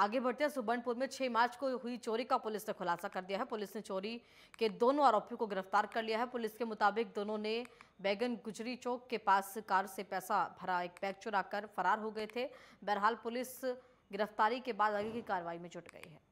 आगे बढ़ते हैं सुबर्णपुर में 6 मार्च को हुई चोरी का पुलिस ने खुलासा कर दिया है पुलिस ने चोरी के दोनों आरोपियों को गिरफ्तार कर लिया है पुलिस के मुताबिक दोनों ने बैगन गुजरी चौक के पास कार से पैसा भरा एक बैग चुरा फरार हो गए थे बहरहाल पुलिस गिरफ्तारी के बाद आगे की कार्रवाई में जुट गई है